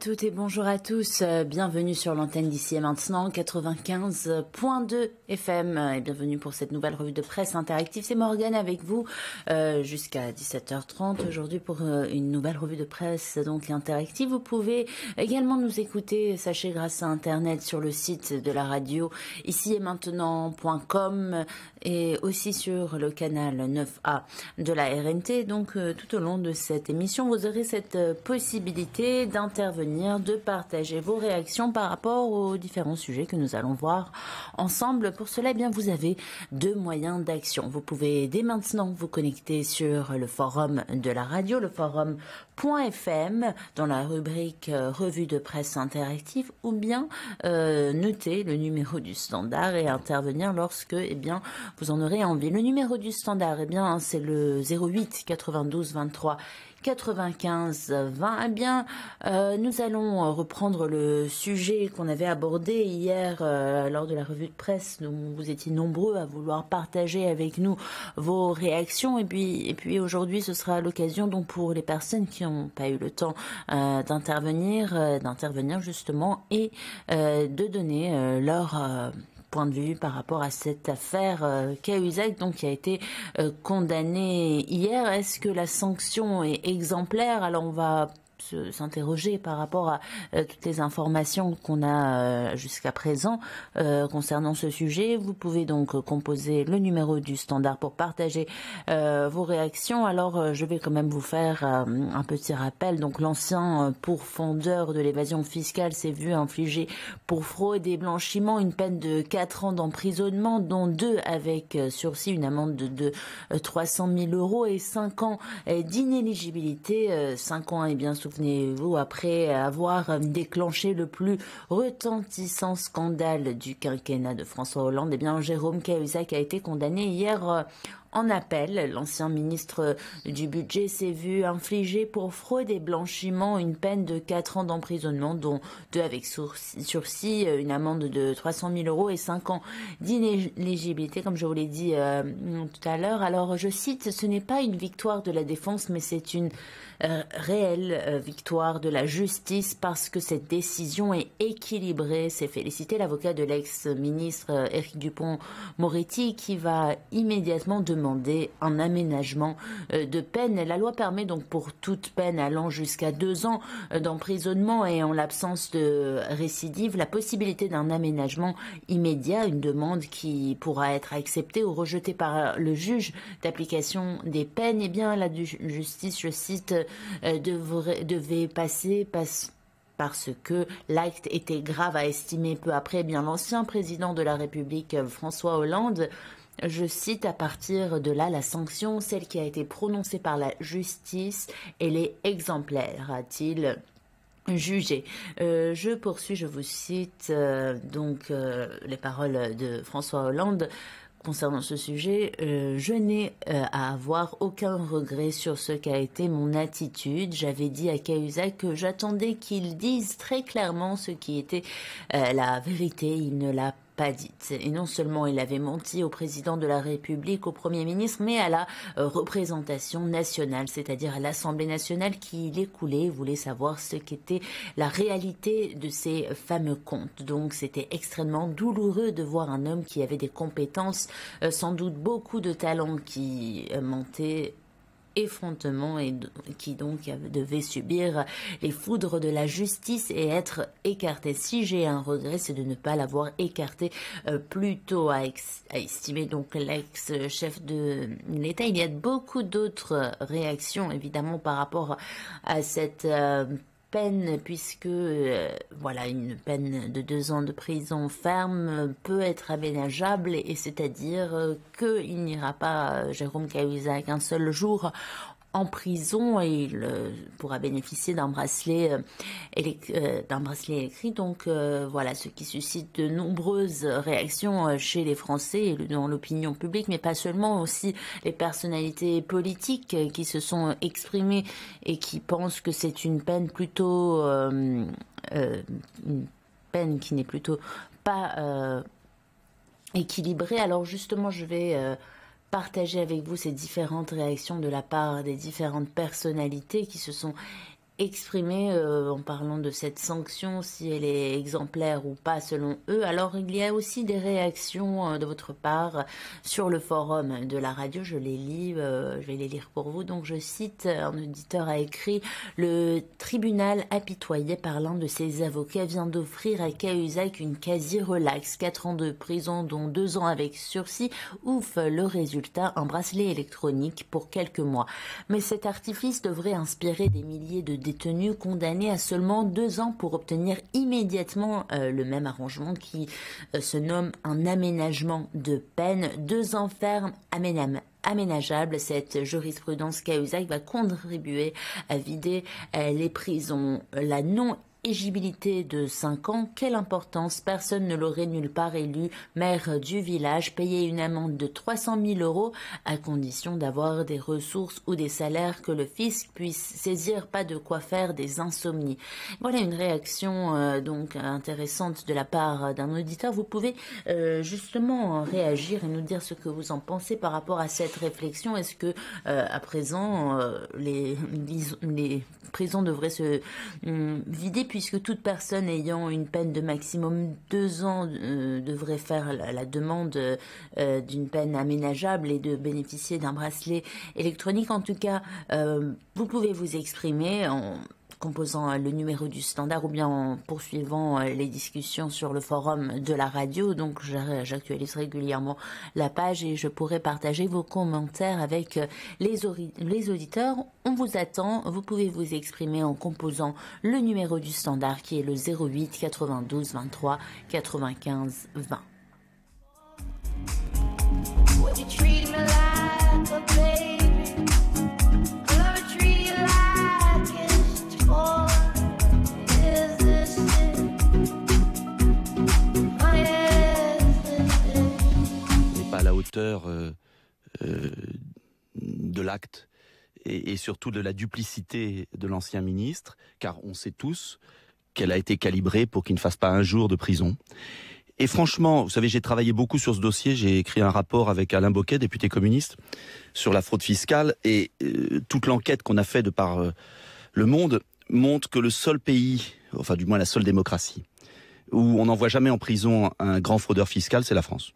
toutes et bonjour à tous. Euh, bienvenue sur l'antenne d'ici et maintenant 95.2 FM euh, et bienvenue pour cette nouvelle revue de presse interactive. C'est Morgane avec vous euh, jusqu'à 17h30 aujourd'hui pour une nouvelle revue de presse donc interactive. Vous pouvez également nous écouter, sachez grâce à internet sur le site de la radio ici et maintenant.com et aussi sur le canal 9A de la RNT. Donc tout au long de cette émission, vous aurez cette possibilité d'intervenir de partager vos réactions par rapport aux différents sujets que nous allons voir ensemble. Pour cela, eh bien, vous avez deux moyens d'action. Vous pouvez dès maintenant vous connecter sur le forum de la radio, le forum.fm, dans la rubrique euh, revue de presse interactive, ou bien euh, noter le numéro du standard et intervenir lorsque, et eh bien, vous en aurez envie. Le numéro du standard, et eh bien, c'est le 08 92 23 95 20. Eh bien, euh, nous allons euh, reprendre le sujet qu'on avait abordé hier euh, lors de la revue de presse. Nous, vous étiez nombreux à vouloir partager avec nous vos réactions. Et puis, et puis aujourd'hui, ce sera l'occasion donc pour les personnes qui n'ont pas eu le temps d'intervenir, d'intervenir justement et de donner leur de vue par rapport à cette affaire euh, donc qui a été euh, condamnée hier. Est-ce que la sanction est exemplaire Alors on va s'interroger par rapport à euh, toutes les informations qu'on a euh, jusqu'à présent euh, concernant ce sujet. Vous pouvez donc composer le numéro du standard pour partager vos réactions. Alors, je vais quand même vous faire un petit rappel. Donc, l'ancien pourfondeur de l'évasion fiscale s'est vu infliger pour fraude et blanchiment une peine de 4 ans d'emprisonnement, dont 2 avec sursis, une amende de, 300 000 euros et 5 ans d'inéligibilité. 5 ans et bien sûr souvenez-vous, après avoir déclenché le plus retentissant scandale du quinquennat de François Hollande, eh bien Jérôme Cahuzac a été condamné hier euh, en appel. L'ancien ministre du Budget s'est vu infliger pour fraude et blanchiment une peine de 4 ans d'emprisonnement, dont 2 avec sursis, une amende de 300 000 euros et 5 ans d'inéligibilité, comme je vous l'ai dit euh, tout à l'heure. Alors, je cite, ce n'est pas une victoire de la défense, mais c'est une euh, réelle euh, victoire de la justice parce que cette décision est équilibrée. C'est féliciter l'avocat de l'ex-ministre Eric Dupont-Moretti qui va immédiatement demander demander un aménagement euh, de peine. La loi permet donc pour toute peine allant jusqu'à deux ans euh, d'emprisonnement et en l'absence de récidive la possibilité d'un aménagement immédiat, une demande qui pourra être acceptée ou rejetée par le juge d'application des peines. Eh bien, la justice, je cite, euh, devait passer, parce que l'acte était grave, à estimer. peu après eh bien l'ancien président de la République François Hollande. Je cite à partir de là la sanction, celle qui a été prononcée par la justice, elle est exemplaire, a-t-il jugé. Euh, je poursuis, je vous cite euh, donc euh, les paroles de François Hollande. Concernant ce sujet, je n'ai à avoir aucun regret sur ce qu'a été mon attitude. J'avais dit à Cahuzac que j'attendais qu'il dise très clairement ce qui était la vérité. Il ne l'a et non seulement il avait menti au président de la République, au Premier ministre, mais à la euh, représentation nationale, c'est-à-dire à, l'Assemblée nationale qui l'écoulait, voulait savoir ce qu'était la réalité de ces fameux comptes. Donc c'était extrêmement douloureux de voir un homme qui avait des compétences, euh, sans doute beaucoup de talents, qui euh, mentait effrontement et qui donc devait subir les foudres de la justice et être écarté. Si j'ai un regret, c'est de ne pas l'avoir écarté euh, plus tôt, a, estimé donc l'ex-chef de l'État. Il y a beaucoup d'autres réactions évidemment par rapport à cette euh, peine, puisque euh, voilà, une peine de deux ans de prison ferme peut être aménageable, et c'est-à-dire euh, qu'il n'ira pas euh, Jérôme Cahuzac un seul jour en prison et il pourra bénéficier d'un bracelet, euh, euh d'un bracelet Donc euh, voilà, ce qui suscite de nombreuses réactions euh, chez les Français et dans l'opinion publique, mais pas seulement, aussi les personnalités politiques qui se sont exprimées et qui pensent que c'est une peine plutôt... une peine qui n'est plutôt pas équilibrée. Alors justement, je vais partager avec vous ces différentes réactions de la part des différentes personnalités qui se sont exprimé euh, en parlant de cette sanction, si elle est exemplaire ou pas selon eux. Alors il y a aussi des réactions euh, de votre part sur le forum de la radio. Je les lis, euh, je vais les lire pour vous. Donc je cite, un auditeur a écrit, le tribunal apitoyé par l'un de ses avocats vient d'offrir à Cahuzac une quasi-relax, Quatre ans de prison dont deux ans avec sursis. Ouf, le résultat, un bracelet électronique pour quelques mois. Mais cet artifice devrait inspirer des milliers de tenu condamné à seulement deux ans pour obtenir immédiatement euh, le même arrangement qui euh, se nomme un aménagement de peine. Deux ans fermes, Cette jurisprudence Cahuzac va contribuer à vider euh, les prisons. La non éligibilité de 5 ans, quelle importance Personne ne l'aurait nulle part élu maire du village, payer une amende de 300 000 euros à condition d'avoir des ressources ou des salaires que le fisc puisse saisir, pas de quoi faire des insomnies. Voilà une réaction euh, donc intéressante de la part d'un auditeur. Vous pouvez euh, justement réagir et nous dire ce que vous en pensez par rapport à cette réflexion. Est-ce que euh, à présent les, les prisons devraient se hum, vider puisque toute personne ayant une peine de maximum deux ans euh, devrait faire la, demande euh, d'une peine aménageable et de bénéficier d'un bracelet électronique. En tout cas, euh, vous pouvez vous exprimer. en composant euh, le numéro du standard ou bien en poursuivant euh, les discussions sur le forum de la radio. Donc j'actualise régulièrement la page et je pourrai partager vos commentaires avec euh, les, les auditeurs. On vous attend, vous pouvez vous exprimer en composant le numéro du standard qui est le 08 92 23 95 20. hauteur euh, euh, de l'acte et, surtout de la duplicité de l'ancien ministre, car on sait tous qu'elle a été calibrée pour qu'il ne fasse pas un jour de prison. Et franchement, vous savez, j'ai travaillé beaucoup sur ce dossier, j'ai écrit un rapport avec Alain Boquet, député communiste, sur la fraude fiscale, et euh, toute l'enquête qu'on a faite de par le monde montre que le seul pays, enfin du moins la seule démocratie, où on n'envoie jamais en prison un grand fraudeur fiscal, c'est la France.